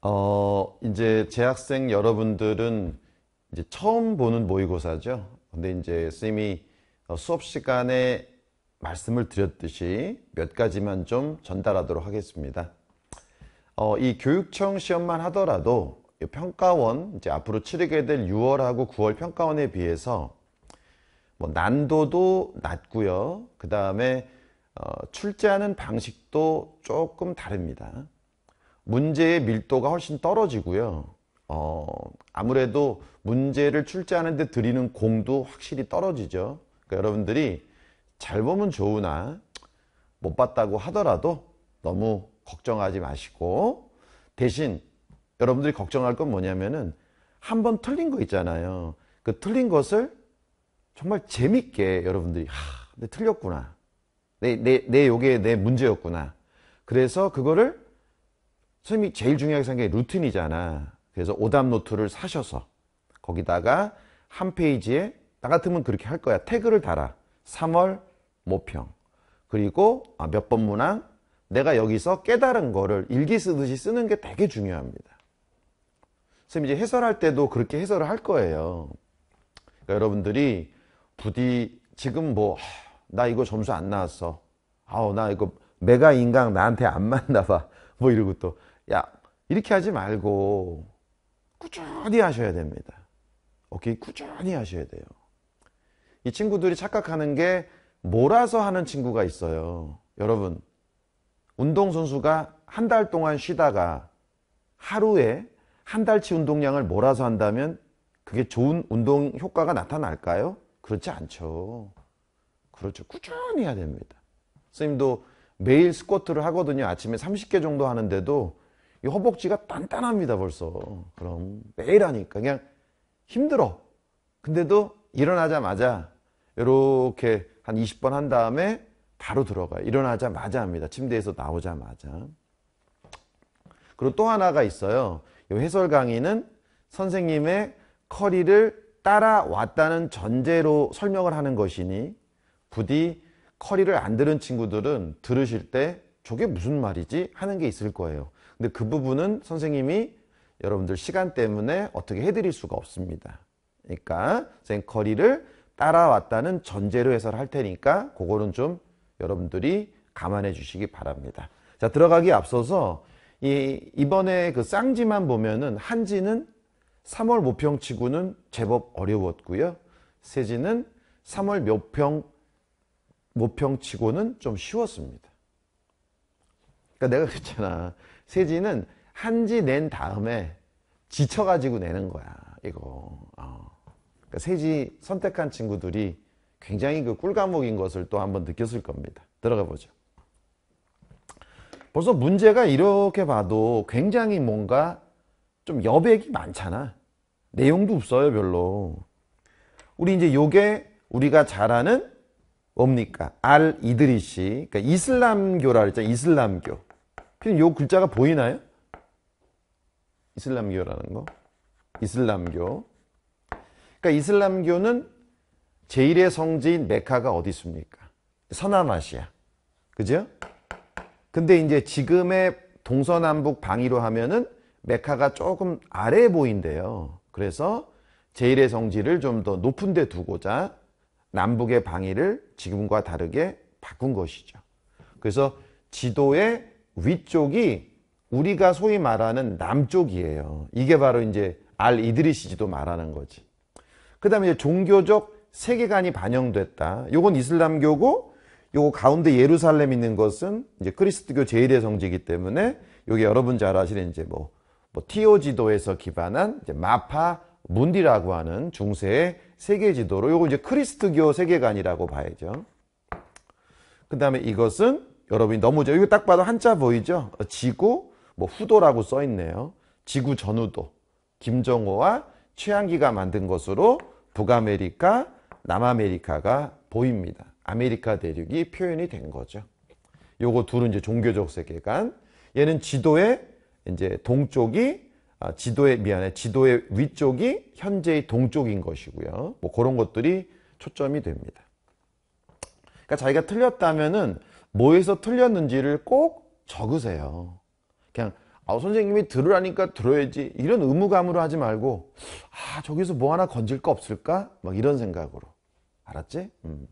어, 이제 재학생 여러분들은 이제 처음 보는 모의고사죠. 근데 이제 쌤이 어, 수업 시간에 말씀을 드렸듯이 몇 가지만 좀 전달하도록 하겠습니다. 어, 이 교육청 시험만 하더라도 평가원, 이제 앞으로 치르게 될 6월하고 9월 평가원에 비해서 뭐 난도도 낮고요. 그 다음에 어, 출제하는 방식도 조금 다릅니다. 문제의 밀도가 훨씬 떨어지고요. 어, 아무래도 문제를 출제하는 데드리는 공도 확실히 떨어지죠. 그러니까 여러분들이 잘 보면 좋으나 아, 못 봤다고 하더라도 너무 걱정하지 마시고 대신 여러분들이 걱정할 건 뭐냐면은 한번 틀린 거 있잖아요. 그 틀린 것을 정말 재밌게 여러분들이 하, 내 틀렸구나. 내, 내, 내 요게 내 문제였구나. 그래서 그거를 선생님이 제일 중요하게 생각해 루틴이잖아. 그래서 오답 노트를 사셔서 거기다가 한 페이지에 나 같으면 그렇게 할 거야. 태그를 달아. 3월 모평. 그리고 아, 몇 번 문항. 내가 여기서 깨달은 거를 일기 쓰듯이 쓰는 게 되게 중요합니다. 선생님 이제 해설할 때도 그렇게 해설을 할 거예요. 그러니까 여러분들이 부디 지금 뭐 나 이거 점수 안 나왔어. 아우 나 이거 메가 인강 나한테 안 맞나 봐. 뭐 이러고 또 야, 이렇게 하지 말고 꾸준히 하셔야 됩니다. 오케이? 꾸준히 하셔야 돼요. 이 친구들이 착각하는 게 몰아서 하는 친구가 있어요. 여러분, 운동선수가 한 달 동안 쉬다가 하루에 한 달치 운동량을 몰아서 한다면 그게 좋은 운동 효과가 나타날까요? 그렇지 않죠. 그렇죠. 꾸준히 해야 됩니다. 선생님도 매일 스쿼트를 하거든요. 아침에 30개 정도 하는데도 이 허벅지가 단단합니다, 벌써. 그럼 매일 하니까 그냥 힘들어. 근데도 일어나자마자 이렇게 한 20번 한 다음에 바로 들어가요. 일어나자마자 합니다. 침대에서 나오자마자. 그리고 또 하나가 있어요. 이 해설 강의는 선생님의 커리를 따라왔다는 전제로 설명을 하는 것이니 부디 커리를 안 들은 친구들은 들으실 때 저게 무슨 말이지 하는 게 있을 거예요. 근데 그 부분은 선생님이 여러분들 시간 때문에 어떻게 해드릴 수가 없습니다. 그러니까 선생 거리를 따라왔다는 전제로 해설할 테니까 그거는 좀 여러분들이 감안해 주시기 바랍니다. 자 들어가기 앞서서 이 이번에 그 쌍지만 보면은 한지는 3월 모평치고는 제법 어려웠고요. 세지는 3월 모평 모평치고는 좀 쉬웠습니다. 그러니까 내가 그랬잖아. 세지는 한지 낸 다음에 지쳐가지고 내는 거야 이거 어. 그러니까 세지 선택한 친구들이 굉장히 그꿀감옥인 것을 또 한번 느꼈을 겁니다 들어가 보죠 벌써 문제가 이렇게 봐도 굉장히 뭔가 좀 여백이 많잖아 내용도 없어요 별로 우리 이제 요게 우리가 잘 아는 뭡니까? 알 이드리시 그러니까 이슬람교라 그랬죠 이슬람교 피디요 글자가 보이나요? 이슬람교라는 거 이슬람교 그러니까 이슬람교는 제1의 성지인 메카가 어디 있습니까? 서남아시아 그죠? 근데 이제 지금의 동서남북 방위로 하면은 메카가 조금 아래 보인대요 그래서 제1의 성지를 좀 더 높은 데 두고자 남북의 방위를 지금과 다르게 바꾼 것이죠 그래서 지도에 위쪽이 우리가 소위 말하는 남쪽이에요. 이게 바로 이제 알 이드리시지도 말하는 거지. 그 다음에 종교적 세계관이 반영됐다. 요건 이슬람교고 요거 가운데 예루살렘 있는 것은 이제 크리스트교 제일의 성지이기 때문에 요게 여러분 잘 아시는 이제 뭐, 뭐 티오지도에서 기반한 마파 문디라고 하는 중세의 세계 지도로 요거 이제 크리스트교 세계관이라고 봐야죠. 그 다음에 이것은 여러분이 너무 이거 딱 봐도 한자 보이죠? 지구 뭐 후도라고 써 있네요. 지구 전후도 김정호와 최양기가 만든 것으로 북아메리카, 남아메리카가 보입니다. 아메리카 대륙이 표현이 된 거죠. 요거 둘은 이제 종교적 세계관. 얘는 지도의 이제 동쪽이 아, 지도의 미안해 지도의 위쪽이 현재의 동쪽인 것이고요. 뭐 그런 것들이 초점이 됩니다. 그러니까 자기가 틀렸다면은 뭐에서 틀렸는지를 꼭 적으세요. 그냥 아, 선생님이 들으라니까 들어야지 이런 의무감으로 하지 말고 아 저기서 뭐 하나 건질 거 없을까? 막 이런 생각으로 알았지? 음.